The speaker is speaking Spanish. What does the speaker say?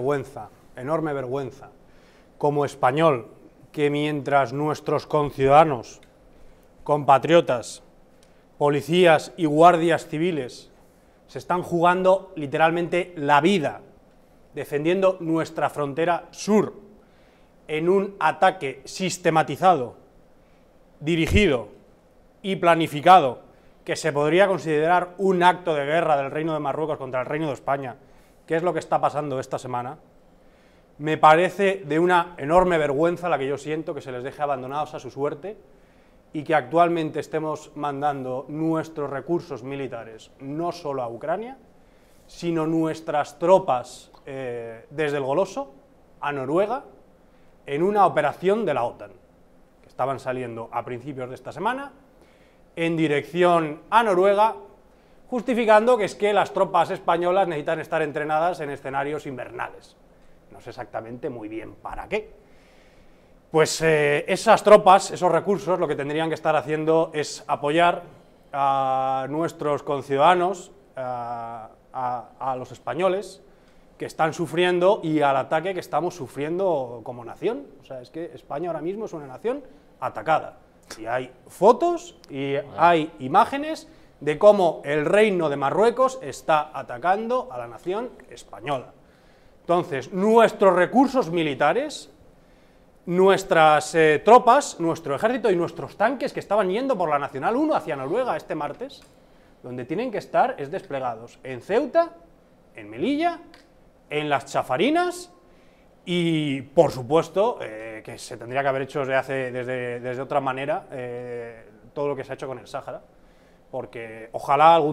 Vergüenza, enorme vergüenza, como español, que mientras nuestros conciudadanos, compatriotas, policías y guardias civiles se están jugando literalmente la vida defendiendo nuestra frontera sur en un ataque sistematizado, dirigido y planificado que se podría considerar un acto de guerra del Reino de Marruecos contra el Reino de España, qué es lo que está pasando esta semana, me parece de una enorme vergüenza la que yo siento que se les deje abandonados a su suerte y que actualmente estemos mandando nuestros recursos militares no solo a Ucrania, sino nuestras tropas eh, desde el Goloso a Noruega en una operación de la OTAN, que estaban saliendo a principios de esta semana en dirección a Noruega justificando que es que las tropas españolas necesitan estar entrenadas en escenarios invernales. No sé exactamente muy bien para qué. Pues eh, esas tropas, esos recursos, lo que tendrían que estar haciendo es apoyar a nuestros conciudadanos, a, a los españoles, que están sufriendo y al ataque que estamos sufriendo como nación. O sea, es que España ahora mismo es una nación atacada. Y hay fotos y hay imágenes de cómo el reino de Marruecos está atacando a la nación española. Entonces, nuestros recursos militares, nuestras eh, tropas, nuestro ejército y nuestros tanques que estaban yendo por la Nacional 1 hacia Noruega este martes, donde tienen que estar es desplegados en Ceuta, en Melilla, en las Chafarinas y, por supuesto, eh, que se tendría que haber hecho desde, hace, desde, otra manera eh, todo lo que se ha hecho con el Sáhara porque ojalá algún día